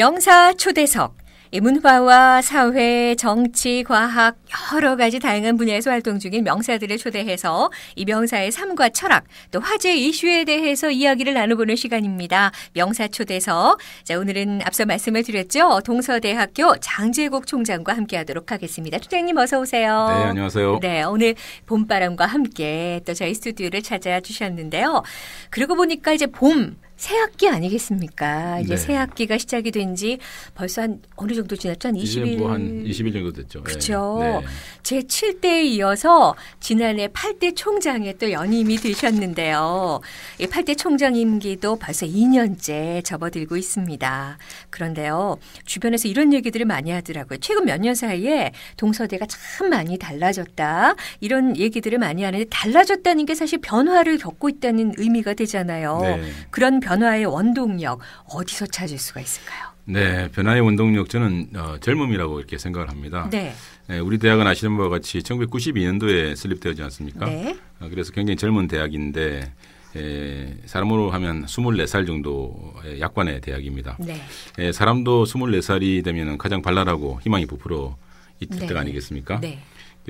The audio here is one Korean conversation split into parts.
명사 초대석. 문화와 사회, 정치, 과학 여러 가지 다양한 분야에서 활동 중인 명사들을 초대해서 이 명사의 삶과 철학 또 화제 이슈에 대해서 이야기를 나눠보는 시간입니다. 명사 초대석. 자 오늘은 앞서 말씀을 드렸죠. 동서대학교 장재국 총장과 함께하도록 하겠습니다. 총장님 어서 오세요. 네 안녕하세요. 네 오늘 봄바람과 함께 또 저희 스튜디오를 찾아주셨는데요. 그러고 보니까 이제 봄새 학기 아니겠습니까? 이제 네. 새 학기가 시작이 된 지 벌써 한 어느 정도 지났죠? 한 20일. 뭐한 20일 정도 됐죠. 그렇죠. 네. 제 7대에 이어서 지난해 8대 총장에 또 연임이 되셨는데요. 이 8대 총장 임기도 벌써 2년째 접어들고 있습니다. 그런데요. 주변에서 이런 얘기들을 많이 하더라고요. 최근 몇 년 사이에 동서대가 참 많이 달라졌다. 이런 얘기들을 많이 하는데 달라졌다는 게 사실 변화를 겪고 있다는 의미가 되잖아요. 네. 그런 변화의 원동력 어디서 찾을 수가 있을까요? 네, 변화의 원동력 저는 어, 젊음이라고 이렇게 생각을 합니다. 네. 네. 우리 대학은 아시는 바와 같이 1992년도에 설립되었지 않습니까? 네. 어, 그래서 굉장히 젊은 대학인데 에, 사람으로 하면 24살 정도 약관의 대학입니다. 네. 에, 사람도 24살이 되면 가장 발랄하고 희망이 부풀어 있을 네. 때가 아니겠습니까? 네.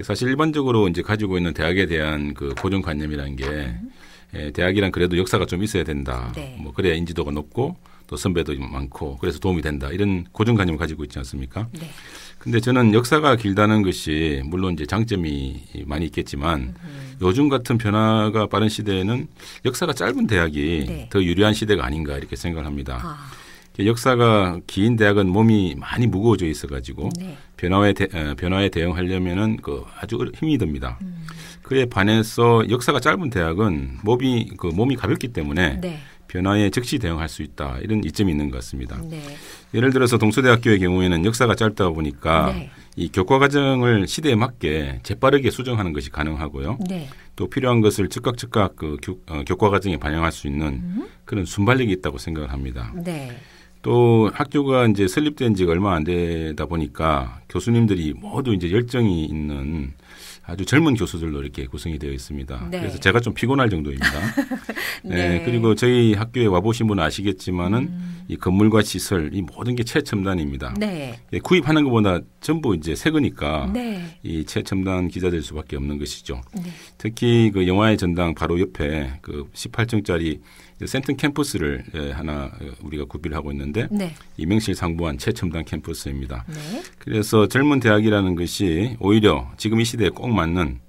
사실 일반적으로 이제 가지고 있는 대학에 대한 그 고정관념이라는 게 음. 예, 대학이란 그래도 역사가 좀 있어야 된다. 네. 뭐 그래야 인지도가 높고 또 선배도 많고 그래서 도움이 된다. 이런 고정관념을 가지고 있지 않습니까? 네. 근데 저는 역사가 길다는 것이 물론 이제 장점이 많이 있겠지만 음. 요즘 같은 변화가 빠른 시대에는 역사가 짧은 대학이 네. 더 유리한 시대가 아닌가 이렇게 생각을 합니다. 아. 역사가 긴 대학은 몸이 많이 무거워져 있어 가지고 네. 변화에 대, 어, 변화에 대응하려면은 그 아주 그 힘이 듭니다. 음. 그에 반해서 역사가 짧은 대학은 몸이 그 몸이 가볍기 때문에 네. 변화에 즉시 대응할 수 있다 이런 이점이 있는 것 같습니다. 네. 예를 들어서 동서대학교의 경우에는 역사가 짧다 보니까 네. 이 교과 과정을 시대에 맞게 재빠르게 수정하는 것이 가능하고요. 네. 또 필요한 것을 즉각 즉각 그 교, 어, 교과 과정에 반영할 수 있는 음. 그런 순발력이 있다고 생각을 합니다. 네. 또 학교가 이제 설립된 지가 얼마 안 되다 보니까 교수님들이 모두 이제 열정이 있는 아주 젊은 교수들로 이렇게 구성이 되어 있습니다. 네. 그래서 제가 좀 피곤할 정도입니다. 네. 네. 그리고 저희 학교에 와보신 분은 아시겠지만은 음. 이 건물과 시설 이 모든 게 최첨단입니다. 네. 예, 구입하는 것보다 전부 이제 새거니까 네. 이 최첨단 기자될 수밖에 없는 것이죠. 네. 특히 그 영화의 전당 바로 옆에 그 18층짜리 센튼 캠퍼스를 예, 하나 예, 우리가 구비를 하고 있는데 네. 이명실 상부한 최첨단 캠퍼스입니다. 네. 그래서 젊은 대학이라는 것이 오히려 지금 이 시대에 꼭 맞는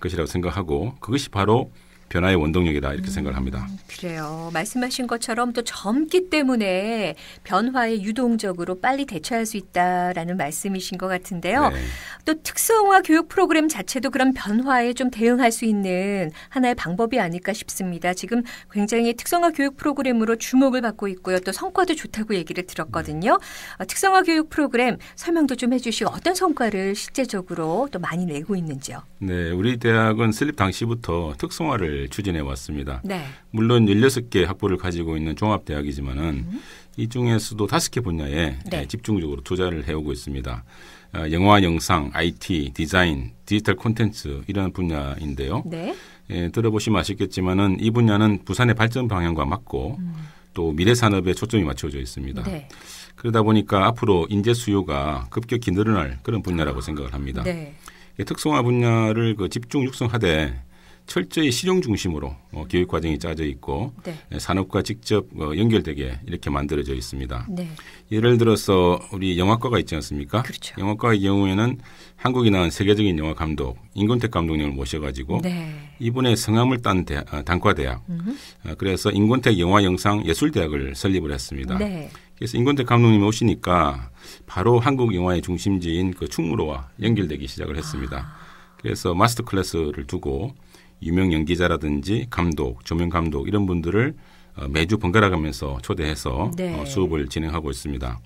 것이라고 생각하고 그것이 바로 변화의 원동력이다 이렇게 음, 생각을 합니다. 그래요. 말씀하신 것처럼 또 젊기 때문에 변화에 유동적으로 빨리 대처할 수 있다라는 말씀이신 것 같은데요. 네. 또 특성화 교육 프로그램 자체도 그런 변화에 좀 대응할 수 있는 하나의 방법이 아닐까 싶습니다. 지금 굉장히 특성화 교육 프로그램으로 주목을 받고 있고요. 또 성과도 좋다고 얘기를 들었거든요. 네. 특성화 교육 프로그램 설명도 좀 해주시고 어떤 성과를 실제적으로 또 많이 내고 있는지요. 네, 우리 대학은 설립 당시부터 특성화를 학보를 추진해 왔습니다. 네. 물론 16개 학보를 가지고 있는 종합대학이지만은 음. 이 중에서도 다개 분야에 네. 네. 집중적으로 투자를 해오고 있습니다. 아, 영화, 영상, IT, 디자인, 디지털 콘텐츠 이런 분야인데요. 네. 예, 들어보시면 아시겠지만은 이 분야는 부산의 발전 방향과 맞고 음. 또 미래 산업에 초점이 맞춰져 있습니다. 네. 그러다 보니까 앞으로 인재 수요가 급격히 늘어날 그런 분야라고 아. 생각을 합니다. 네. 예, 특성화 분야를 그 집중 육성하되 철저히 실용 중심으로 어, 교육 과정이 짜져 있고 네. 예, 산업과 직접 어, 연결되게 이렇게 만들어져 있습니다. 네. 예를 들어서 우리 영화과가 있지 않습니까? 그렇죠. 영화과의 경우에는 한국이 나온 세계적인 영화 감독 인권택 감독님을 모셔가지고 네. 이분의 성함을 딴 대, 아, 어, 단과대학 음 어, 그래서 인권택 영화 영상 예술대학을 설립을 했습니다. 네. 그래서 인권택 감독님이 오시니까 바로 한국 영화의 중심지인 그 충무로와 연결되기 시작을 했습니다. 아. 그래서 마스터 클래스를 두고 유명 연기자라든지 감독, 조명 감독 이런 분들을 어, 매주 번갈아 가면서 초대해서 어, 네. 수업을 진행하고 있습니다.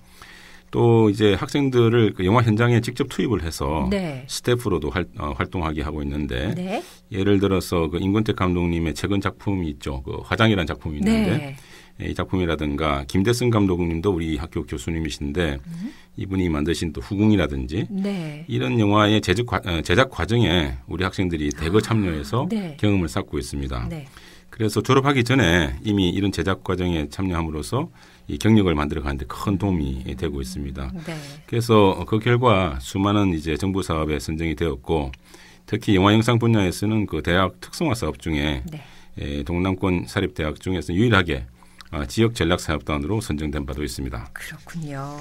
또 이제 학생들을 그 영화 현장에 직접 투입을 해서 네. 스태프로도 활, 어, 활동하게 하고 있는데 네. 예를 들어서 그 임권택 감독님의 최근 작품이 있죠. 그 화장이라는 작품이 있는데 네. 이 작품이라든가 김대승 감독님도 우리 학교 교수님이신데 음? 이분이 만드신 또 후궁이라든지 네. 이런 영화의 제작, 어, 제작 과정에 우리 학생들이 대거 아, 참여해서 아, 네. 경험을 쌓고 있습니다. 네. 그래서 졸업하기 전에 이미 이런 제작 과정에 참여함으로써 이 경력을 만들어 가는데 큰 도움이 되고 있습니다. 네. 그래서 그 결과 수많은 이제 정부 사업에 선정이 되었고 특히 영화 영상 분야에서는 그 대학 특성화 사업 중에 네. 에, 예, 동남권 사립 대학 중에서 유일하게 아, 지역 전략 사업단으로 선정된 바도 있습니다. 그렇군요.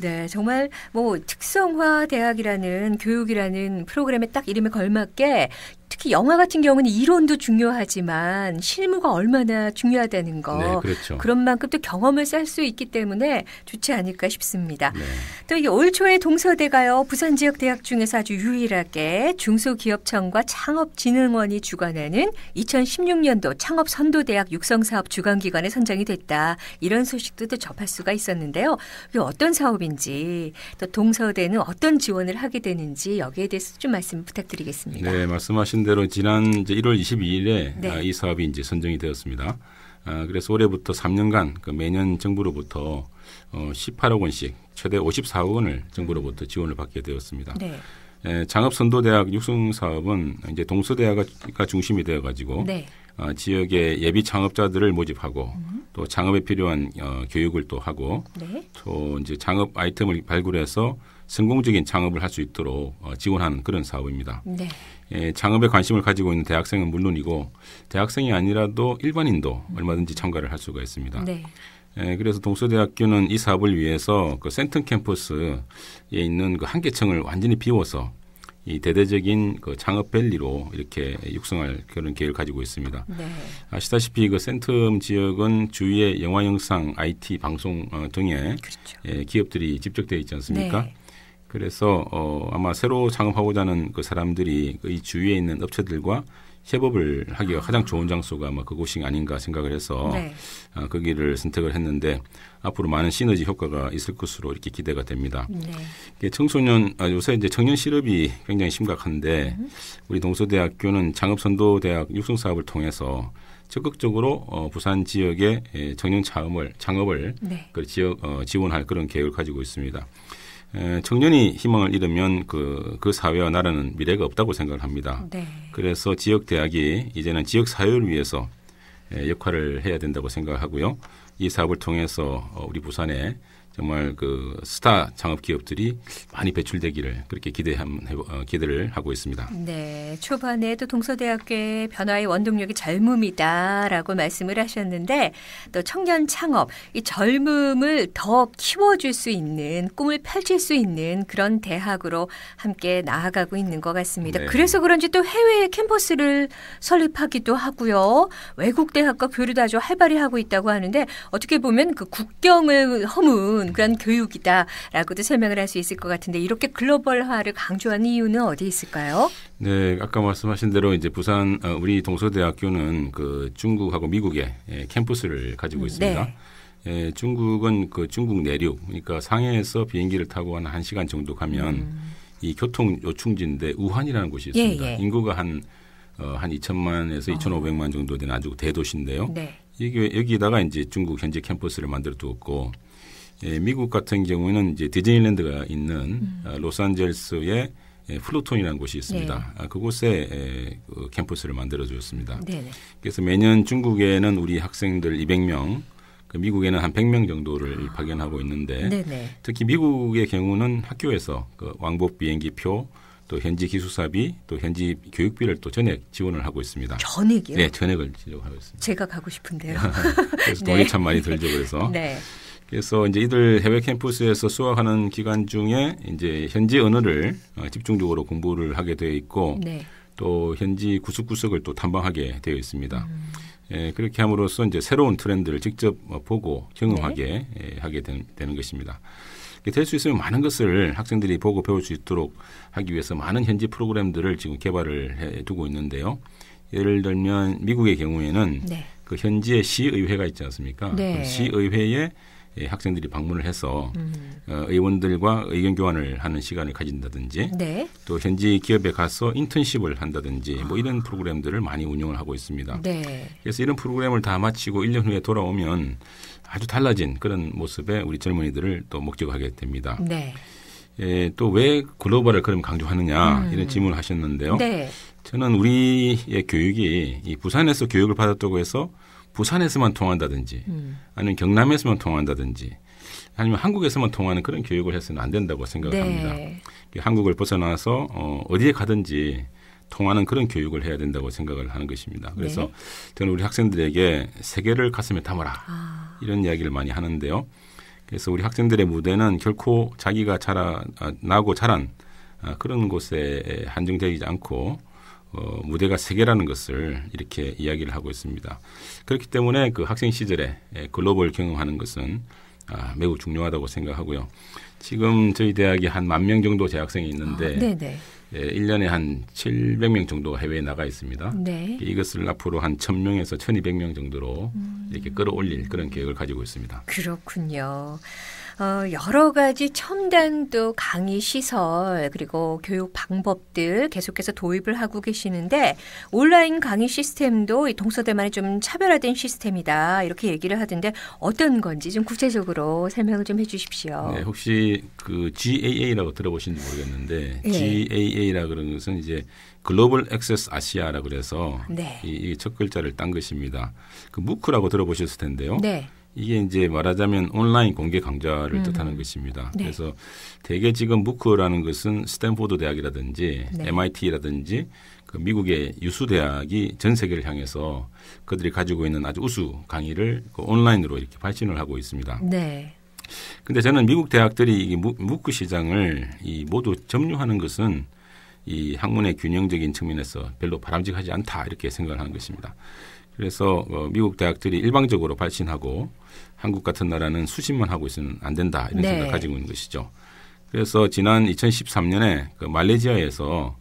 네, 정말 뭐 특성화 대학이라는 교육이라는 프로그램에 딱 이름에 걸맞게 특히 영화 같은 경우는 이론도 중요하지만 실무가 얼마나 중요하다는 거 네, 그렇죠. 그런 만큼 또 경험을 쌓을 수 있기 때문에 좋지 않을까 싶습니다. 네. 또 이게 올 초에 동서대가요 부산 지역 대학 중에서 아주 유일하게 중소기업청과 창업진흥원이 주관하는 2016년도 창업 선도대학 육성사업 주관기관에 선정이 됐다 이런 소식도 또 접할 수가 있었는데요. 이 어떤 사업인지 또 동서대는 어떤 지원을 하게 되는지 여기에 대해서 좀 말씀 부탁드리겠습니다. 네 말씀하신 대로 지난 이제 1월 22일에 네. 아, 이 사업이 이제 선정이 되었습니다. 아, 그래서 올해부터 3년간 그 매년 정부로부터 어, 18억 원씩 최대 54억 원을 정부로부터 지원을 받게 되었습니다. 네. 예, 장업선도대학 육성 사업은 이제 동서대학가 중심이 되어 가지고 네. 어, 지역의 예비 창업자들을 모집하고 음. 또 창업에 필요한 어, 교육을 또 하고 네. 또 이제 창업 아이템을 발굴해서 성공적인 창업을 할 수 있도록 어, 지원하는 그런 사업입니다. 네. 예, 창업에 관심을 가지고 있는 대학생은 물론이고 대학생이 아니라도 일반인도 얼마든지 참가를 할 수가 있습니다. 네. 예, 그래서 동서대학교는 이 사업을 위해서 그 센튼 캠퍼스에 있는 그 한계층을 완전히 비워서 이 대대적인 그 창업 밸리로 이렇게 육성할 그런 계획을 가지고 있습니다. 네. 아시다시피 그 센텀 지역은 주위에 영화, 영상, IT, 방송 어, 등의 그렇죠. 예, 기업들이 집적되어 있지 않습니까? 네. 그래서 어, 아마 새로 창업하고자 하는 그 사람들이 그 이 주위에 있는 업체들과 협업을 하기가 가장 좋은 장소가 아마 그곳이 아닌가 생각을 해서 네. 아, 거기를 그 선택을 했는데 앞으로 많은 시너지 효과가 있을 것으로 이렇게 기대가 됩니다. 네. 청소년 아, 요새 이제 청년 실업이 굉장히 심각한데 음. 우리 동서대학교는 창업선도대학 육성 사업을 통해서 적극적으로 어, 부산 지역의 예, 청년 창업을 창업을 네. 그 지역 어, 지원할 그런 계획을 가지고 있습니다. 청년이 희망을 잃으면 그, 그 사회와 나라는 미래가 없다고 생각을 합니다. 네. 그래서 지역 대학이 이제는 지역 사회를 위해서 역할을 해야 된다고 생각하고요. 이 사업을 통해서 어, 우리 부산에 정말 그 스타 창업 기업들이 많이 배출되기를 그렇게 기대함 어, 기대를 하고 있습니다. 네, 초반에도 동서대학교의 변화의 원동력이 젊음이다라고 말씀을 하셨는데 또 청년 창업 이 젊음을 더 키워줄 수 있는 꿈을 펼칠 수 있는 그런 대학으로 함께 나아가고 있는 것 같습니다. 네. 그래서 그런지 또 해외 캠퍼스를 설립하기도 하고요, 외국 대학과 교류도 아주 활발히 하고 있다고 하는데 어떻게 보면 그 국경을 허문 좋은 그런 교육이다라고도 설명을 할 수 있을 것 같은데 이렇게 글로벌화를 강조하는 이유는 어디 있을까요? 네, 아까 말씀하신 대로 이제 부산 어, 우리 동서대학교는 그 중국하고 미국의 예, 캠퍼스를 가지고 음, 있습니다. 네. 예, 중국은 그 중국 내륙 그러니까 상해에서 비행기를 타고 한 1시간 정도 가면 음. 이 교통 요충지인데 우한이라는 곳이 있습니다. 예, 예. 인구가 한 어, 한 2천만에서 어. 아. 2,500만 정도 되는 아주 대도시인데요. 네. 여기, 여기다가 이제 중국 현재 캠퍼스를 만들어 두었고 예, 미국 같은 경우에는 이제 디즈니랜드가 있는 음. 아, 로스앤젤레스의 예, 플루톤이라는 곳이 있습니다. 네. 아, 그곳에 예, 그 캠퍼스를 만들어 주었습니다. 그래서 매년 중국에는 우리 학생들 200명, 그 미국에는 한 100명 정도를 아. 파견하고 있는데 네네. 특히 미국의 경우는 학교에서 그 왕복 비행기 표또 현지 기숙사비 또 현지 교육비를 또 전액 지원을 하고 있습니다. 전액이요? 네, 전액을 지원하고 있습니다. 제가 가고 싶은데요. 네. 그래서 돈이 네. 참 많이 들죠. 그래서 네. 그래서 이제 이들 해외 캠퍼스에서 수학하는 기간 중에 이제 현지 언어를 어, 집중적으로 공부를 하게 되어 있고 네. 또 현지 구석구석을 또 탐방하게 되어 있습니다. 음. 예, 그렇게 함으로써 이제 새로운 트렌드를 직접 어, 보고 네. 경험하게 네. 예, 하게 된, 되는 것입니다. 될수 있으면 많은 것을 학생들이 보고 배울 수 있도록 하기 위해서 많은 현지 프로그램들을 지금 개발을 해 두고 있는데요. 예를 들면 미국의 경우에는 네. 그 현지의 시의회가 있지 않습니까? 네. 그 시의회에 예, 학생들이 방문을 해서 음. 어, 의원들과 의견 교환을 하는 시간을 가진다든지 네. 또 현지 기업에 가서 인턴십을 한다든지 뭐 아. 이런 프로그램들을 많이 운영을 하고 있습니다. 네. 그래서 이런 프로그램을 다 마치고 1년 후에 돌아오면 아주 달라진 그런 모습에 우리 젊은이들을 또목적하게 됩니다. 네. 예, 또 왜 글로벌을 그럼 강조하느냐 음. 이런 질문을 하셨는데요. 네. 저는 우리의 교육이 이 부산에서 교육을 받았다고 해서 부산에서만 통한다든지 음. 아니면 경남에서만 통한다든지 아니면 한국에서만 통하는 그런 교육을 해서는 안 된다고 생각합니다. 네. 한국을 벗어나서 어, 어디에 가든지 통하는 그런 교육을 해야 된다고 생각을 하는 것입니다. 그래서 네. 저는 우리 학생들에게 세계를 가슴에 담아라 아. 이런 이야기를 많이 하는데요. 그래서 우리 학생들의 무대는 결코 자기가 자라 아, 나고 자란 아, 그런 곳에 한정되지 않고 어, 무대가 세계라는 것을 이렇게 이야기를 하고 있습니다. 그렇기 때문에 그 학생 시절에 예, 글로벌 경험하는 것은 아, 매우 중요하다고 생각하고요. 지금 저희 대학에 한 만 명 정도 재학생이 있는데 아, 예, 1년에 한 700명 정도가 해외에 나가 있습니다. 네. 이것을 앞으로 한 1000명에서 1200명 정도로 음. 이렇게 끌어올릴 그런 계획을 가지고 있습니다. 그렇군요. 어, 여러 가지 첨단 도 강의 시설 그리고 교육 방법들 계속해서 도입을 하고 계시는데 온라인 강의 시스템도 이 동서대만의 좀 차별화된 시스템이다 이렇게 얘기를 하던데 어떤 건지 좀 구체적으로 설명을 좀 해주십시오. 네, 혹시 그 GAA라고 들어보신지 모르겠는데 네. 예. GAA라 그런 것은 이제 글로벌 액세스 아시아라 그래서 네. 이첫 글자를 딴 것입니다. 그 무크라고 들어보셨을 텐데요. 네. 이게 이제 말하자면 온라인 공개 강좌를 음. 뜻하는 것입니다. 네. 그래서 대개 지금 무크라는 것은 스탠포드 대학이라든지 네. MIT라든지 그 미국의 유수 대학이 전 세계를 향해서 그들이 가지고 있는 아주 우수 강의를 그 온라인으로 이렇게 발신을 하고 있습니다. 네. 근데 저는 미국 대학들이 이 무크 시장을 이 모두 점유하는 것은 이 학문의 균형적인 측면에서 별로 바람직하지 않다 이렇게 생각을 하는 것입니다. 그래서 어, 미국 대학들이 일방적으로 발신하고 한국 같은 나라는 수신만 하고 있으면 안 된다 이런 네. 생각 가지고 있는 것이죠. 그래서 지난 2013년에 그 말레이시아에서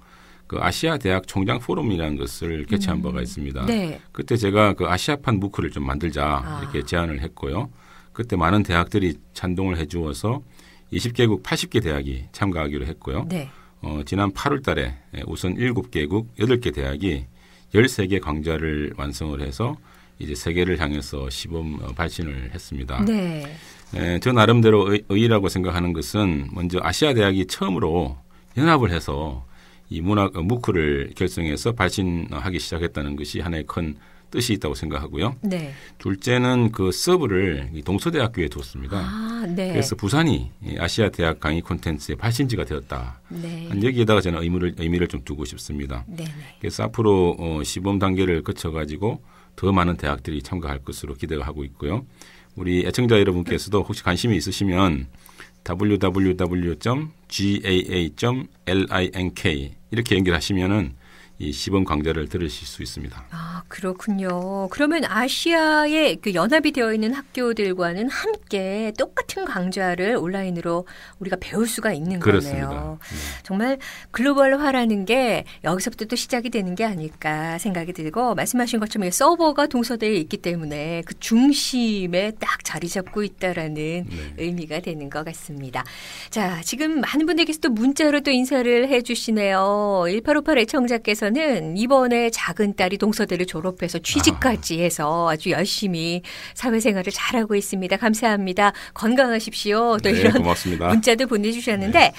그 아시아 대학 총장 포럼이라는 것을 개최한 음. 바가 있습니다. 네. 그때 제가 그 아시아판 무크를 좀 만들자 아. 이렇게 제안을 했고요. 그때 많은 대학들이 찬동을 해주어서 20개국 80개 대학이 참가하기로 했고요. 네. 어, 지난 8월 달에 우선 7개국 8개 대학이 13개 강좌를 완성을 해서 이제 세계를 향해서 시범 어, 발신을 했습니다. 네. 에, 저 나름대로 의, 의의라고 생각하는 것은 먼저 아시아 대학이 처음으로 연합을 해서 이 문학 어, 무크를 결성해서 발신하기 시작했다는 것이 하나의 큰 뜻이 있다고 생각하고요. 네. 둘째는 그 서브를 동서대학교에 두었습니다 아, 네. 그래서 부산이 아시아 대학 강의 콘텐츠의 발신지가 되었다. 네. 여기에다가 저는 의미를 의미를 좀 두고 싶습니다. 네, 네. 그래서 앞으로 어, 시범 단계를 거쳐 가지고 더 많은 대학들이 참가할 것으로 기대가 하고 있고요. 우리 애청자 여러분께서도 혹시 관심이 있으시면 www.gaa.link 이렇게 연결하시면은 이 시범 강좌를 들으실 수 있습니다. 아 그렇군요. 그러면 아시아의 그 연합이 되어 있는 학교들과는 함께 똑같은 강좌를 온라인으로 우리가 배울 수가 있는 그렇습니다. 거네요. 네. 정말 글로벌화라는 게 여기서부터 또 시작이 되는 게 아닐까 생각이 들고 말씀하신 것처럼 서버가 동서대에 있기 때문에 그 중심에 딱 자리 잡고 있다라는 네. 의미가 되는 것 같습니다. 자 지금 많은 분들께서 또 문자로 또 인사를 해주시네요. 1858 애청자께서 입장서는 이번에 작은 딸이 동서대를 졸업해서 취직까지 아. 해서 아주 열심히 사회생활을 잘하고 있습니다. 감사합니다. 건강하십시오. 또 네, 이런 고맙습니다. 문자도 보내주셨는데 네.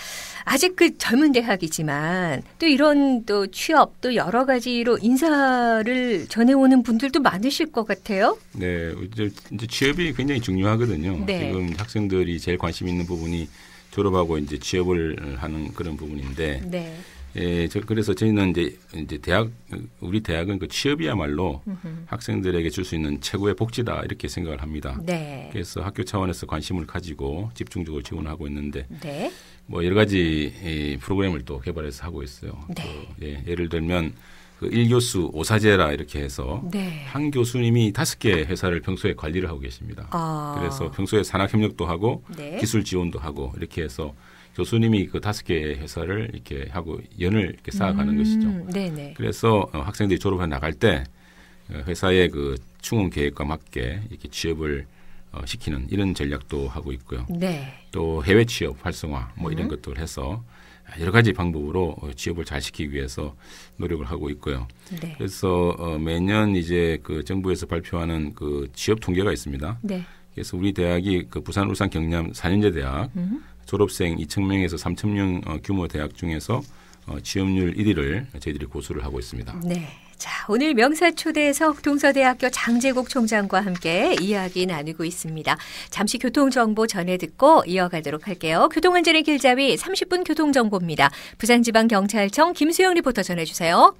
아직 그 젊은 대학이지만 또 이런 또 취업 또 여러 가지로 인사를 전해오는 분들도 많으실 것 같아요. 네, 이제 취업이 굉장히 중요하거든요. 네. 지금 학생들이 제일 관심 있는 부분이 졸업하고 이제 취업을 하는 그런 부분인데. 네. 예, 저, 그래서 저희는 이제, 이제 대학 우리 대학은 그 취업이야말로 으흠. 학생들에게 줄 수 있는 최고의 복지다 이렇게 생각을 합니다. 네. 그래서 학교 차원에서 관심을 가지고 집중적으로 지원하고 있는데 네. 뭐 여러 가지 이 프로그램을 또 개발해서 하고 있어요. 네. 그, 예, 예를 들면 그 1교수 오사제라 이렇게 해서 네. 한 교수님이 다섯 개 회사를 평소에 관리를 하고 계십니다. 아. 그래서 평소에 산학협력도 하고 네. 기술 지원도 하고 이렇게 해서 교수님이 그 다섯 개의 회사를 이렇게 하고 연을 이렇게 쌓아가는 음, 것이죠. 네네. 그래서 어, 학생들이 졸업해 나갈 때 어, 회사의 그 충원 계획과 맞게 이렇게 취업을 어, 시키는 이런 전략도 하고 있고요. 네. 또 해외 취업 활성화 뭐 이런 음. 것들 해서 여러 가지 방법으로 어, 취업을 잘 시키기 위해서 노력을 하고 있고요. 네. 그래서 어, 매년 이제 그 정부에서 발표하는 그 취업 통계가 있습니다. 네. 그래서 우리 대학이 그 부산 울산 경남 4년제 대학 음. 졸업생 2,000명에서 3,000명 어, 규모 대학 중에서 어, 취업률 1위를 저희들이 고수를 하고 있습니다. 네. 자, 오늘 명사 초대에서 동서대학교 장재국 총장과 함께 이야기 나누고 있습니다. 잠시 교통정보 전해 듣고 이어가도록 할게요. 교통안전의 길잡이 30분 교통정보입니다. 부산지방경찰청 김수영 리포터 전해주세요.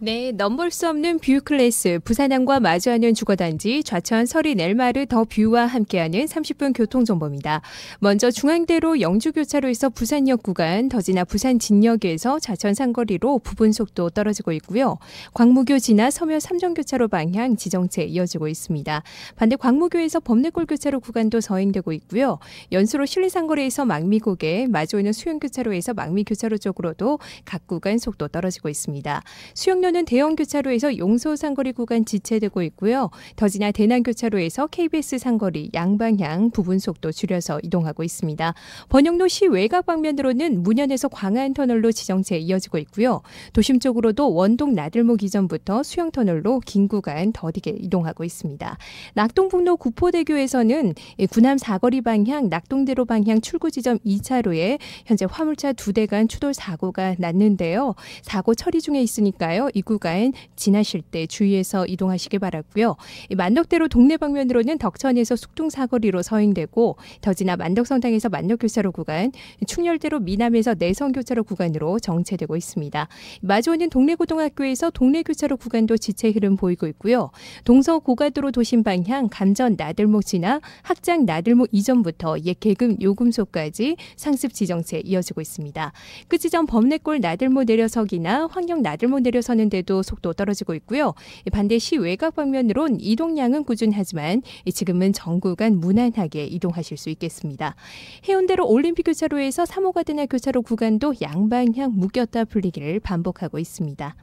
네, 넘볼 수 없는 뷰 클래스 부산항과 마주하는 주거단지 좌천 서린 엘마르 더 뷰와 함께하는 30분 교통 정보입니다. 먼저 중앙대로 영주 교차로에서 부산역 구간 더지나 부산 진역에서 좌천 상거리로 부분 속도 떨어지고 있고요. 광무교 지나 서면 삼정 교차로 방향 지정체 이어지고 있습니다. 반대 광무교에서 범내골 교차로 구간도 서행되고 있고요. 연수로 실리 상거리에서 망미고개 마주오는 수영 교차로에서 망미 교차로 쪽으로도 각 구간 속도 떨어지고 있습니다. 수영 한편는 대형 교차로에서 용서 상거리 구간 지체되고 있고요. 더지나 대남 교차로에서 KBS 상거리 양방향 부분 속도 줄여서 이동하고 있습니다. 번영로 시 외곽 방면으로는 문현에서 광안 터널로 지정체 이어지고 있고요. 도심 쪽으로도 원동 나들목 이전부터 수영 터널로 긴 구간 더디게 이동하고 있습니다. 낙동북로 구포대교에서는 군남 사거리 방향 낙동대로 방향 출구 지점 2차로에 현재 화물차 2대 간 추돌 사고가 났는데요. 사고 처리 중에 있으니까요. 이 구간 지나실 때 주의해서 이동하시길 바라고요. 만덕대로 동네 방면으로는 덕천에서 숙동 사거리로 서행되고 더 지나 만덕성당에서 만덕교차로 구간, 충렬대로 미남에서 내성교차로 구간으로 정체되고 있습니다. 마주오는 동래고등학교에서 동래교차로 구간도 지체 흐름 보이고 있고요. 동서 고가도로 도심 방향 감전 나들목 지나 학장 나들목 이전부터 예개금 요금소까지 상습 지정체 이어지고 있습니다. 끝지점 범내골 나들목 내려서기나 황경 나들목 내려서는 있는데도 속도 떨어지고 있고요. 반대 시 외곽 방면으론 이동량은 꾸준하지만 지금은 정구간 무난하게 이동하실 수 있겠습니다. 해운대로 올림픽 교차로에서 3호가 되는 교차로 구간도 양방향 묶였다 풀리기를 반복하고 있습니다.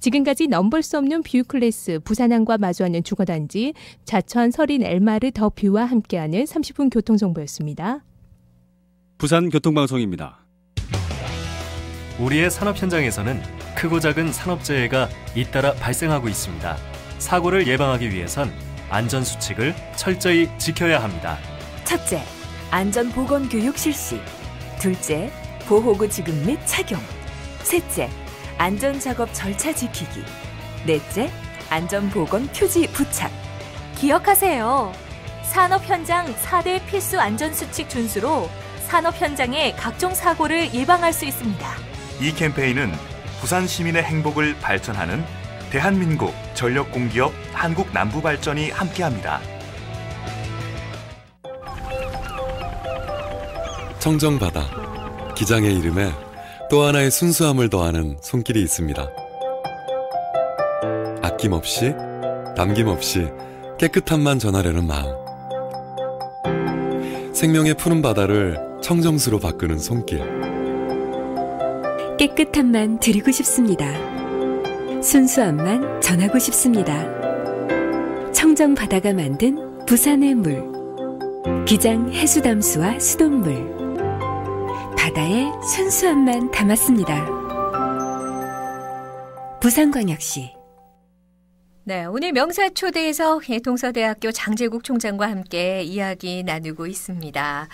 지금까지 넘볼 수 없는 뷰 클래스 부산항과 마주하는 주거단지 자천 서린 엘마르 더 뷰와 함께하는 30분 교통정보였습니다. 부산교통방송입니다. 우리의 산업 현장에서는 크고 작은 산업재해가 잇따라 발생하고 있습니다. 사고를 예방하기 위해선 안전수칙을 철저히 지켜야 합니다. 첫째, 안전보건교육 실시. 둘째, 보호구 지급 및 착용. 셋째, 안전작업 절차 지키기. 넷째, 안전보건 표지 부착. 기억하세요. 산업 현장 4대 필수 안전수칙 준수로 산업 현장의 각종 사고를 예방할 수 있습니다. 이 캠페인은 부산 시민의 행복을 발전하는 대한민국 전력공기업 한국남부발전이 함께합니다. 청정바다 기장의 이름에 또 하나의 순수함을 더하는 손길이 있습니다. 아낌없이 남김없이 깨끗함만 전하려는 마음. 생명의 푸른 바다를 청정수로 바꾸는 손길. 깨끗함만 드리고 싶습니다. 순수함만 전하고 싶습니다. 청정 바다가 만든 부산의 물. 기장 해수담수와 수돗물. 바다의 순수함만 담았습니다. 부산광역시 네, 오늘 명사 초대에서 예, 동서대학교 장재국 총장과 함께 이야기 나누고 있습니다.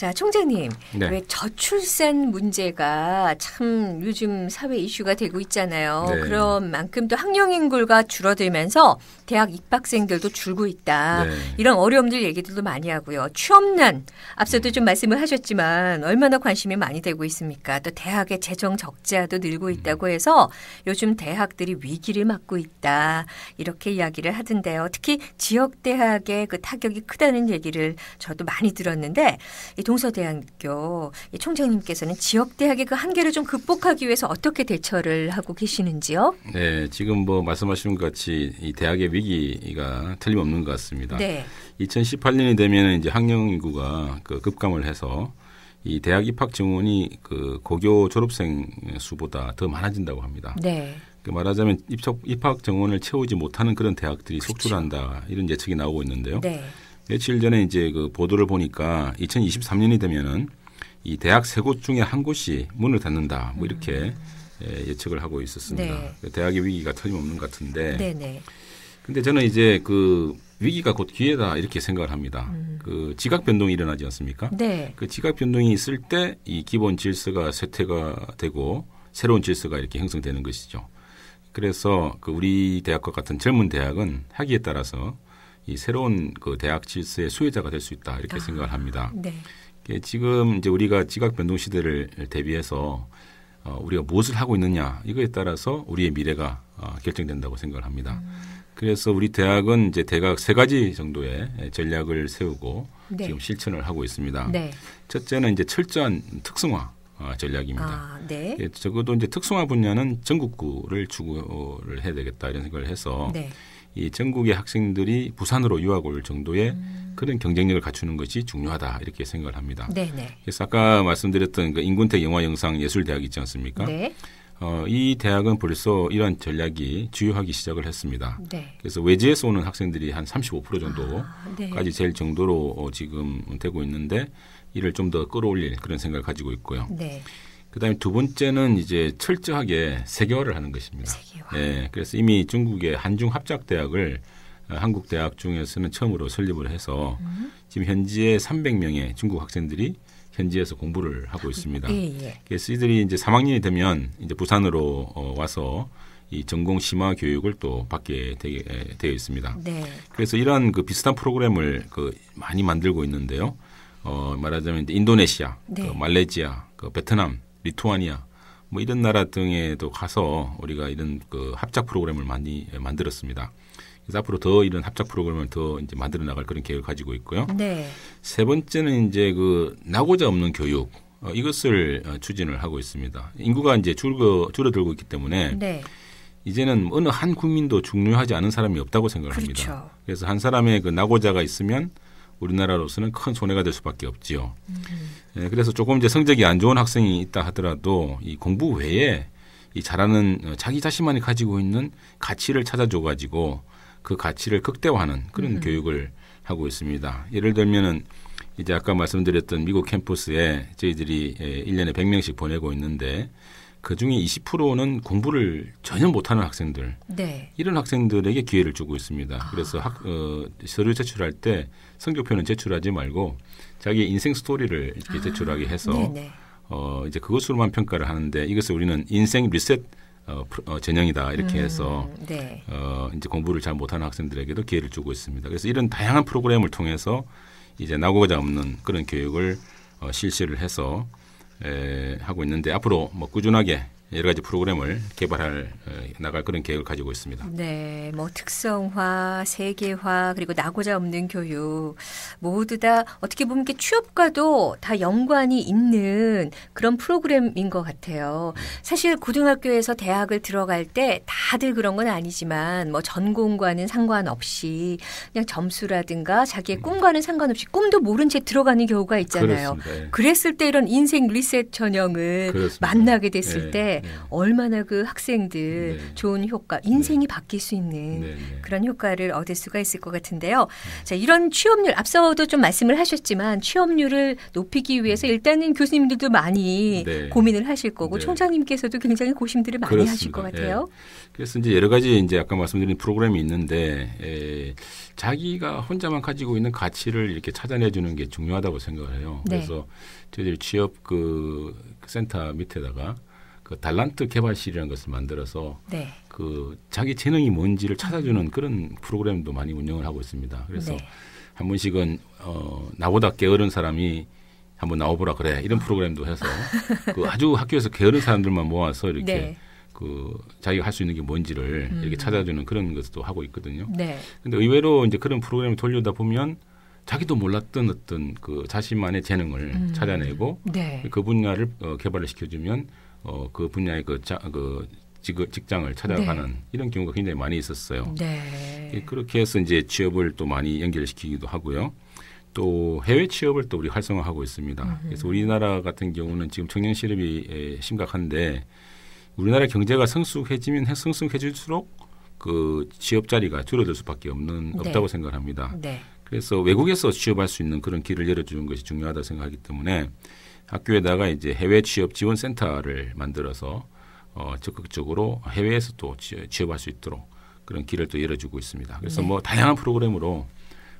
자, 총장님. 네. 왜 저출산 문제가 참 요즘 사회 이슈가 되고 있잖아요. 네. 그런 만큼 또 학령 인구가 줄어들면서 대학 입학생들도 줄고 있다. 네. 이런 어려움들 얘기들도 많이 하고요. 취업난 앞서도 음. 좀 말씀을 하셨지만 얼마나 관심이 많이 되고 있습니까? 또 대학의 재정 적자도 늘고 음. 있다고 해서 요즘 대학들이 위기를 맞고 있다. 이렇게 이야기를 하던데요. 특히 지역 대학의 그 타격이 크다는 얘기를 저도 많이 들었는데 이 동서대학교 총장님께서는 지역 대학의 그 한계를 좀 극복하기 위해서 어떻게 대처를 하고 계시는지요? 네, 지금 뭐 말씀하신 것 같이 이 대학의 위기가 틀림없는 것 같습니다. 네. 2018년이 되면 이제 학령 인구가 그 급감을 해서 이 대학 입학 증원이 그 고교 졸업생 수보다 더 많아진다고 합니다. 네. 그 말하자면 입학, 입학 정원을 채우지 못하는 그런 대학들이 속출한다 그렇죠. 이런 예측이 나오고 있는데요. 네. 며칠 전에 이제 그 보도를 보니까 2023년이 되면은 이 대학 세 곳 중에 한 곳이 문을 닫는다. 뭐 이렇게 음. 예, 예측을 하고 있었습니다. 네. 그 대학의 위기가 틀림없는 것 같은데. 네네. 근데 저는 이제 그 위기가 곧 기회다 이렇게 생각을 합니다. 음. 그 지각 변동이 일어나지 않습니까? 네. 그 지각 변동이 있을 때 이 기본 질서가 쇠퇴가 되고 새로운 질서가 이렇게 형성되는 것이죠. 그래서 그 우리 대학과 같은 젊은 대학은 학위에 따라서 이 새로운 그 대학 질서의 수혜자가 될 수 있다 이렇게 아, 생각을 합니다. 네. 지금 이제 우리가 지각 변동 시대를 대비해서 어, 우리가 무엇을 하고 있느냐 이거에 따라서 우리의 미래가 어, 결정된다고 생각을 합니다. 음. 그래서 우리 대학은 이제 대각 세 가지 정도의 전략을 세우고 네. 지금 실천을 하고 있습니다. 네. 첫째는 이제 철저한 특성화 어, 전략입니다. 아, 네. 예, 적어도 이제 특성화 분야는 전국구를 추구를 해야 되겠다 이런 생각을 해서 네. 이 전국의 학생들이 부산으로 유학 올 정도의 음. 그런 경쟁력을 갖추는 것이 중요하다 이렇게 생각을 합니다. 네네. 네. 그래서 아까 말씀드렸던 그 인군택 영화영상예술대학 있지 않습니까? 네. 어, 이 대학은 벌써 이런 전략이 주요하기 시작을 했습니다. 네. 그래서 외지에서 오는 학생들이 한 35% 정도까지 아, 네. 제 정도로 어, 지금 되고 있는데 이를 좀 더 끌어올릴 그런 생각을 가지고 있고요. 네. 그다음에 두 번째는 이제 철저하게 세계화를 하는 것입니다. 세계화. 예, 그래서 이미 중국의 한중 합작 대학을 어, 한국 대학 중에서는 처음으로 설립을 해서 음. 지금 현지에 300명의 중국 학생들이 현지에서 공부를 하고 아, 있습니다. 예, 예. 그래서 이들이 이제 3학년이 되면 이제 부산으로 어, 와서 이 전공 심화 교육을 또 받게 되게, 되어 있습니다. 네. 그래서 이런 그 비슷한 프로그램을 그 많이 만들고 있는데요. 어, 말하자면 인도네시아, 그 네. 그 말레이시아, 그 베트남 리투아니아 뭐 이런 나라 등에도 가서 우리가 이런 그 합작 프로그램을 많이 예, 만들었습니다. 그래서 앞으로 더 이런 합작 프로그램을 더 이제 만들어 나갈 그런 계획을 가지고 있고요. 네. 세 번째는 이제 그 나고자 없는 교육 어, 이것을 어, 추진을 하고 있습니다. 인구가 이제 줄거, 줄어들고 있기 때문에 네. 이제는 어느 한 국민도 중요하지 않은 사람이 없다고 생각을 그렇죠. 합니다. 그래서 한 사람의 그 나고자가 있으면 우리나라로서는 큰 손해가 될 수밖에 없지요. 음. 그래서 조금 이제 성적이 안 좋은 학생이 있다 하더라도 이 공부 외에 이 잘하는 어, 자기 자신만이 가지고 있는 가치를 찾아줘 가지고 그 가치를 극대화하는 그런 음. 교육을 하고 있습니다. 예를 들면은 이제 아까 말씀드렸던 미국 캠퍼스에 저희들이 예, 일년에 100명씩 보내고 있는데 그 중에 20%는 공부를 전혀 못하는 학생들 네. 이런 학생들에게 기회를 주고 있습니다. 아. 그래서 학, 어, 서류 제출할 때 성적표는 제출하지 말고 자기 인생 스토리를 이렇게 아. 제출하게 해서 네, 네. 어, 이제 그것으로만 평가를 하는데 이것을 우리는 인생 리셋 어, 어, 전형이다 이렇게 음, 해서 네. 어, 이제 공부를 잘 못하는 학생들에게도 기회를 주고 있습니다. 그래서 이런 다양한 프로그램을 통해서 이제 나고자 없는 그런 교육을 어, 실시를 해서 하고 있는데 앞으로 뭐 꾸준하게 여러 가지 프로그램을 개발할 어, 나갈 그런 계획을 가지고 있습니다. 네, 뭐 특성화, 세계화 그리고 나고자 없는 교육 모두 다 어떻게 보면 이렇게 취업과도 다 연관이 있는 그런 프로그램인 것 같아요. 사실 고등학교에서 대학을 들어갈 때 다들 그런 건 아니지만 뭐 전공과는 상관없이 그냥 점수라든가 자기의 음. 꿈과는 상관없이 꿈도 모른 채 들어가는 경우가 있잖아요. 예. 그랬을 때 이런 인생 리셋 전형을 그렇습니다. 만나게 됐을 예. 때때 네. 네. 얼마나 그 학생들 네. 좋은 효과, 인생이 바뀔 수 있는 그런 효과를 얻을 수가 있을 것 같은데요. 자, 이런 취업률 앞서도 좀 말씀을 하셨지만 취업률을 높이기 위해서 음. 일단은 교수님들도 많이 고민을 하실 거고 총장님께서도 굉장히 고심들을 많이 그렇습니다. 하실 것 예. 같아요. 그래서 이제 여러 가지 이제 아까 말씀드린 프로그램이 있는데 에, 예, 자기가 혼자만 가지고 있는 가치를 이렇게 찾아내 주는 게 중요하다고 생각을 해요. 네. 그래서 저희들이 취업 그 센터 밑에다가 그 달란트 개발실이라는 것을 만들어서 네. 그 자기 재능이 뭔지를 찾아주는 음. 그런 프로그램도 많이 운영을 하고 있습니다. 그래서 네. 한 번씩은 어, 나보다 게으른 사람이 한번 나와보라 그래 이런 아. 프로그램도 해서 그 아주 학교에서 게으른 사람들만 모아서 이렇게 네. 그 자기가 할 수 있는 게 뭔지를 음. 이렇게 찾아주는 그런 것도 하고 있거든요. 네. 근데 의외로 이제 그런 프로그램을 돌려다 보면 자기도 몰랐던 어떤 그 자신만의 재능을 음. 찾아내고 네. 그 분야를 어, 개발을 시켜주면 어, 그 분야의 그, 자, 그 직장을 찾아가는 네. 이런 경우가 굉장히 많이 있었어요. 네. 예, 그렇게 해서 이제 취업을 또 많이 연결시키기도 하고요. 또 해외 취업을 또 우리 활성화하고 있습니다. 음흠. 그래서 우리나라 같은 경우는 지금 청년 실업이 예, 심각한데 우리나라 경제가 성숙해지면 성숙해질수록 그 취업 자리가 줄어들 수밖에 없는 네. 없다고 생각합니다. 네. 그래서 외국에서 취업할 수 있는 그런 길을 열어주는 것이 중요하다 생각하기 때문에 학교에다가 이제 해외 취업 지원 센터를 만들어서 어, 적극적으로 해외에서 또 취업, 할수 있도록 그런 길을 또 열어주고 있습니다. 그래서 네. 뭐 다양한 프로그램으로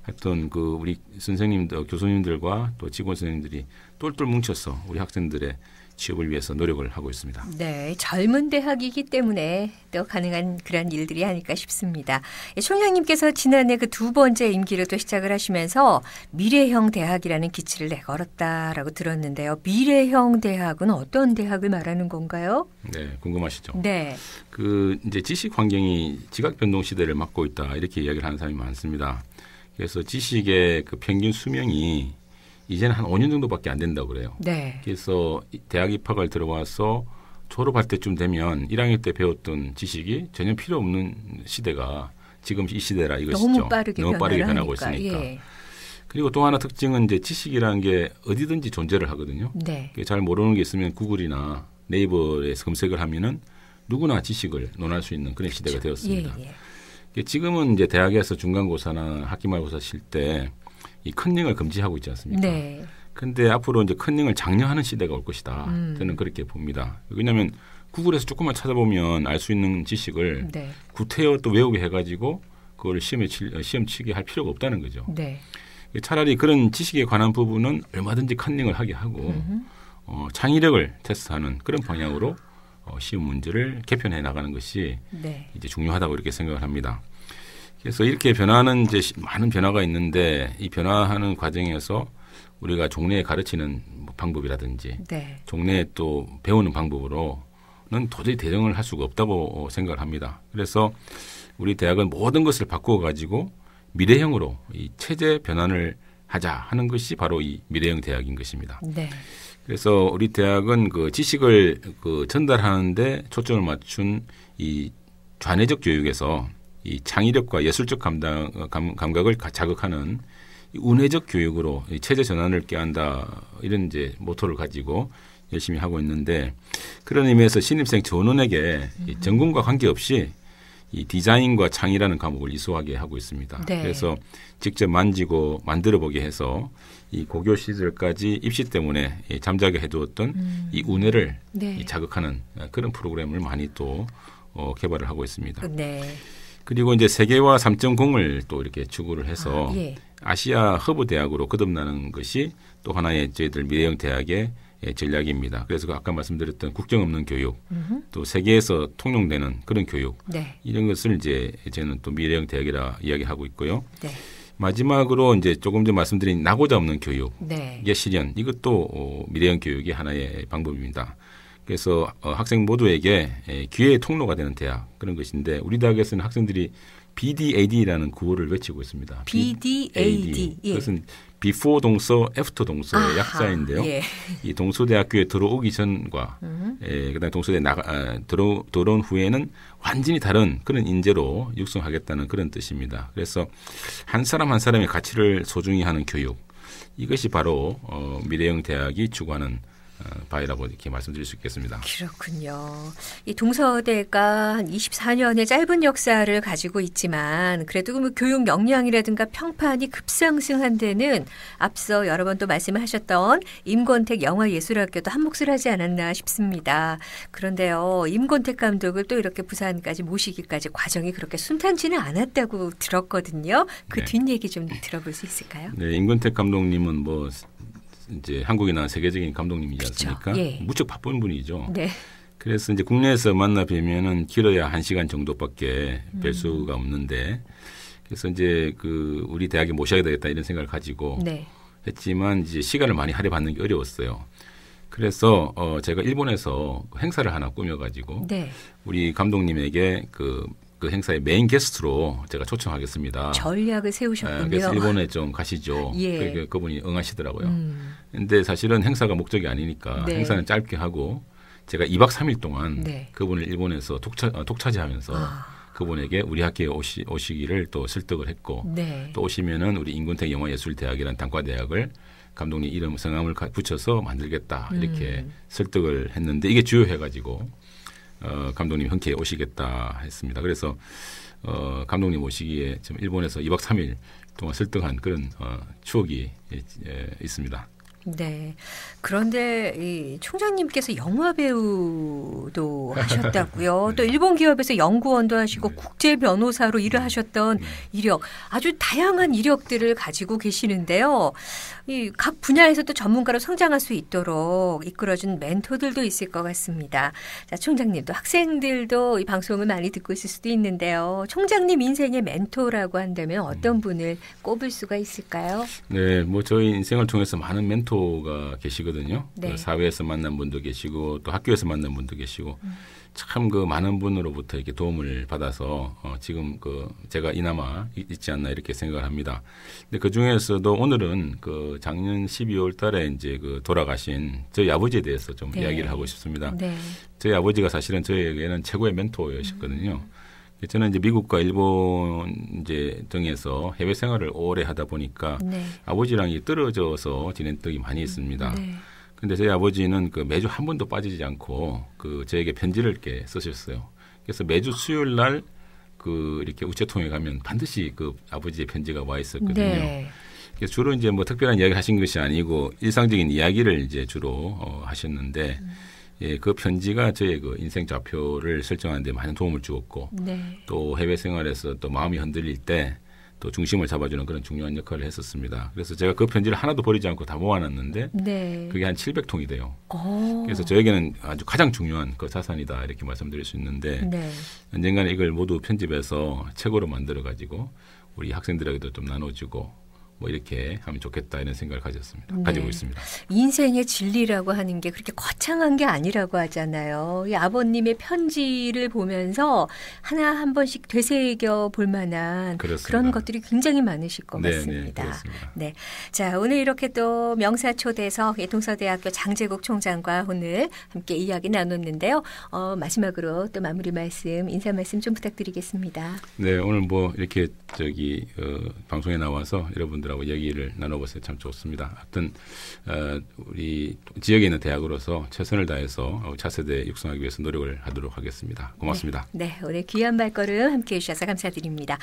하여튼 그 우리 선생님들 교수님들과 또 직원 선생님들이 똘똘 뭉쳐서 우리 학생들의 취업을 위해서 노력을 하고 있습니다. 네, 젊은 대학이기 때문에 또 가능한 그런 일들이 아닐까 싶습니다. 예, 총장님께서 지난해 그 두 번째 임기를 또 시작을 하시면서 미래형 대학이라는 기치를 내걸었다라고 들었는데요. 미래형 대학은 어떤 대학을 말하는 건가요? 네, 궁금하시죠. 네. 그 이제 지식 환경이 지각 변동 시대를 맞고 있다 이렇게 이야기를 하는 사람이 많습니다. 그래서 지식의 그 평균 수명이 이제는 한 5년 정도밖에 안 된다고 그래요. 네. 그래서 대학 입학을 들어와서 졸업할 때쯤 되면 1학년 때 배웠던 지식이 전혀 필요 없는 시대가 지금 이 시대라 이것이죠. 너무 빠르게, 너무 빠르게 변하고 있으니까. 예. 그리고 또 하나 특징은 이제 지식이라는 게 어디든지 존재를 하거든요. 네. 잘 모르는 게 있으면 구글이나 네이버에서 검색을 하면은 누구나 지식을 논할 수 있는 그런 시대가 되었습니다. 예, 예. 지금은 이제 대학에서 중간고사나 학기말고사 칠때 이컨닝을 금지하고 있지 않습니까? 네. 근데 앞으로 이제 컨닝을 장려하는 시대가 올 것이다. 음. 저는 그렇게 봅니다. 왜냐하면 구글에서 조금만 찾아보면 알 수 있는 지식을 네. 구태여 또 외우게 해가지고 그걸 시험에 칠, 어, 시험 치게 할 필요가 없다는 거죠. 네. 차라리 그런 지식에 관한 부분은 얼마든지 컨닝을 하게 하고 어, 창의력을 테스트하는 그런 방향으로 어, 시험 문제를 개편해 나가는 것이 네. 이제 중요하다고 이렇게 생각을 합니다. 그래서 이렇게 변화는 이제 많은 변화가 있는데 이 변화하는 과정에서 우리가 종래에 가르치는 뭐 방법이라든지 네. 종래에 또 배우는 방법으로는 도저히 대응을 할 수가 없다고 생각을 합니다. 그래서 우리 대학은 모든 것을 바꾸어 가지고 미래형으로 이 체제 변환을 하자 하는 것이 바로 이 미래형 대학인 것입니다. 네. 그래서 우리 대학은 그 지식을 그 전달하는데 초점을 맞춘 이 좌뇌적 교육에서 이 창의력과 예술적 감당 어, 감, 감각을 자극하는 운해적 교육으로 체제 전환을 깨한다 이런 이제 모토를 가지고 열심히 하고 있는데 그런 의미에서 신입생 전원에게 음. 전공과 관계없이 이 디자인과 창의라는 과목을 이수하게 하고 있습니다. 네. 그래서 직접 만지고 만들어 보게 해서 이 고교 시절까지 입시 때문에 잠자게 해두었던 음. 이 운해를 네. 자극하는 그런 프로그램을 많이 또 어, 개발을 하고 있습니다. 네. 그리고 이제 세계화 3.0을 또 이렇게 추구를 해서 아, 예. 시아 허브 대학으로 거듭나는 것이 또 하나의 저희들 미래형 대학의 예, 전략입니다. 그래서 그 아까 말씀드렸던 국정 없는 교육, 음흠. 또 세계에서 통용되는 그런 교육 네. 이런 것을 이제 저는 또 미래형 대학이라 이야기하고 있고요. 네. 마지막으로 이제 조금 전 말씀드린 나고자 없는 교육, 네. 이게 예, 실현 이것도 어, 미래형 교육의 하나의 방법입니다. 그래서 어, 학생 모두에게 예, 기회의 통로가 되는 대학 그런 것인데 우리 대학에서는 학생들이 BDAD라는 구호를 외치고 있습니다. BDAD. 예. 그것은 before 동서, after 동서의 아하, 약자인데요. 예. 이 동서대학교에 들어오기 전과 에, 음. 예, 그다음에 동서대 나가 아, 들어 들어온 후에는 완전히 다른 그런 인재로 육성하겠다는 그런 뜻입니다. 그래서 한 사람 한 사람의 가치를 소중히 하는 교육 이것이 바로 어, 미래형 대학이 추구하는 바이라고 이렇게 말씀드릴 수 있겠습니다. 그렇군요. 이 동서대가 한 24년의 짧은 역사를 가지고 있지만 그래도 뭐 교육 역량이라든가 평판이 급상승한 데는 앞서 여러 번또 말씀을 하셨던 임권택 영화예술학교도 한몫을 하지 않았나 싶습니다. 그런데요. 임권택 감독을 또 이렇게 부산까지 모시기까지 과정이 그렇게 순탄치는 않았다고 들었거든요. 그 네. 뒷얘기 좀 들어볼 수 있을까요? 네. 임권택 감독님은 뭐 이제 한국이나 세계적인 감독님이지 않습니까? 예. 무척 바쁜 분이죠. 네. 그래서 이제 국내에서 만나 뵈면은 길어야 한 시간 정도밖에 음. 뵐 음. 수가 없는데 그래서 이제 그 우리 대학에 모셔야 되겠다 이런 생각을 가지고 네. 했지만 이제 시간을 많이 할애받는 게 어려웠어요. 그래서 어 제가 일본에서 행사를 하나 꾸며가지고 네. 우리 감독님에게 그그 행사의 메인 게스트로 제가 초청하겠습니다. 전략을 세우셨군요. 네, 그래서 일본에 좀 가시죠. 예. 그, 그분이 응하시더라고요. 음. 근데 사실은 행사가 목적이 아니니까 네. 행사는 짧게 하고 제가 2박 3일 동안 네. 그분을 일본에서 독차, 독차지하면서 어, 아. 그분에게 우리 학교에 오시, 오시기를 또 설득을 했고 네. 또 오시면은 우리 인근대 영화예술대학이라 단과대학을 감독님 이름 성함을 붙여서 만들겠다 이렇게 음. 설득을 했는데 이게 주요해가지고 어, 감독님 현케 오시겠다 했습니다. 그래서 어, 감독님 오시기에 좀 일본에서 2박 3일 동안 설득한 그런 어, 추억이 예, 예, 있습니다. 네. 그런데 이 총장님께서 영화 배우도 하셨다고요. 네. 또 일본 기업에서 연구원도 하시고 네. 국제 변호사로 일을 네. 하셨던 네. 이력 아주 다양한 이력들을 가지고 계시는데요. 이각 분야에서 도 전문가로 성장할 수 있도록 이끌어준 멘토들도 있을 것 같습니다. 자, 총장님도 학생들도 이 방송을 많이 듣고 있을 수도 있는데요. 총장님 인생의 멘토라고 한다면 어떤 음. 분을 꼽을 수가 있을까요? 네, 뭐 저희 인생을 통해서 많은 멘토가 계시거든요. 그 네. 그 사회에서 만난 분도 계시고 또 학교에서 만난 분도 계시고 음. 참그 많은 분으로부터 이렇게 도움을 받아서 어, 지금 그 제가 이나마 있지 않나 이렇게 생각을 합니다. 근데 그 중에서도 오늘은 그 작년 12월 달에 이제 그 돌아가신 저희 아버지에 대해서 좀 네. 이야기를 하고 싶습니다. 네. 저희 아버지가 사실은 저에게는 최고의 멘토였거든요. 음. 저는 이제 미국과 일본 이제 등에서 해외 생활을 오래 하다 보니까 네. 아버지랑이 떨어져서 지낸 적이 많이 있습니다. 네. 근데 저희 아버지는 그 매주 한 번도 빠지지 않고 그 저에게 편지를 이렇게 쓰셨어요. 그래서 매주 수요일 날그 이렇게 우체통에 가면 반드시 그 아버지의 편지가 와 있었거든요. 네. 주로 이제 뭐 특별한 이야기 하신 것이 아니고 일상적인 이야기를 이제 주로 어, 하셨는데 음. 예, 그 편지가 저의 그 인생 좌표를 설정하는데 많은 도움을 주었고 네. 또 해외 생활에서 또 마음이 흔들릴 때 또 중심을 잡아주는 그런 중요한 역할을 했었습니다. 그래서 제가 그 편지를 하나도 버리지 않고 다 모아놨는데 네. 그게 한 700통이 돼요. 오. 어. 그래서 저에게는 아주 가장 중요한 그 자산이다 이렇게 말씀드릴 수 있는데 네. 언젠가는 이걸 모두 편집해서 책으로 만들어 가지고 우리 학생들에게도 좀 나눠주고 뭐 이렇게 하면 좋겠다 이런 생각을 가졌습니다. 네. 가지고 있습니다. 인생의 진리라고 하는 게 그렇게 거창한 게 아니라고 하잖아요. 이 아버님의 편지를 보면서 하나 한 번씩 되새겨 볼 만한 그렇습니다. 그런 것들이 굉장히 많으실 것 네, 네 같습니다. 네, 네, 자, 오늘 이렇게 또 명사 초대석 예통서대학교 장재국 총장과 오늘 함께 이야기 나눴는데요. 어, 마지막으로 또 마무리 말씀, 인사 말씀 좀 부탁드리겠습니다. 네, 오늘 뭐 이렇게 저기 어, 방송에 나와서 여러분들 분들하고 얘기를 나눠봤어요참 좋습니다. 하여튼 어, 우리 지역에 있는 대학으로서 최선을 다해서 차세대 육성하기 위해서 노력을 하도록 하겠습니다. 고맙습니다. 네, 네 오늘 귀한 발걸음 함께해 주셔서 감사드립니다.